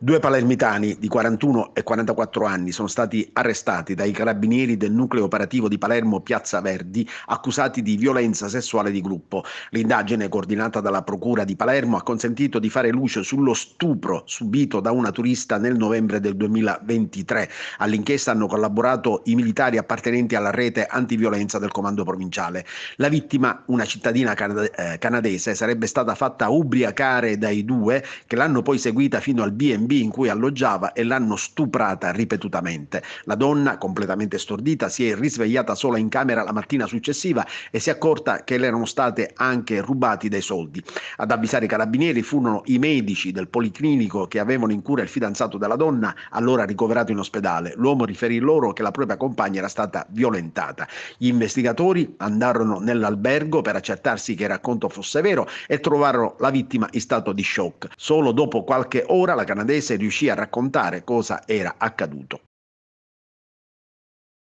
Due palermitani di 41 e 44 anni sono stati arrestati dai carabinieri del nucleo operativo di Palermo Piazza Verdi accusati di violenza sessuale di gruppo. L'indagine coordinata dalla Procura di Palermo ha consentito di fare luce sullo stupro subito da una turista nel novembre del 2023. All'inchiesta hanno collaborato i militari appartenenti alla rete antiviolenza del comando provinciale. La vittima, una cittadina eh, canadese, sarebbe stata fatta ubriacare dai due che l'hanno poi seguita fino al BNB Airbnb in cui alloggiava e l'hanno stuprata ripetutamente. La donna, completamente stordita, si è risvegliata sola in camera la mattina successiva e si è accorta che le erano state anche rubati dei soldi. Ad avvisare i carabinieri furono i medici del policlinico che avevano in cura il fidanzato della donna, allora ricoverato in ospedale. L'uomo riferì loro che la propria compagna era stata violentata. Gli investigatori andarono nell'albergo per accertarsi che il racconto fosse vero e trovarono la vittima in stato di shock. Solo dopo qualche ora la canadese inglese riuscì a raccontare cosa era accaduto.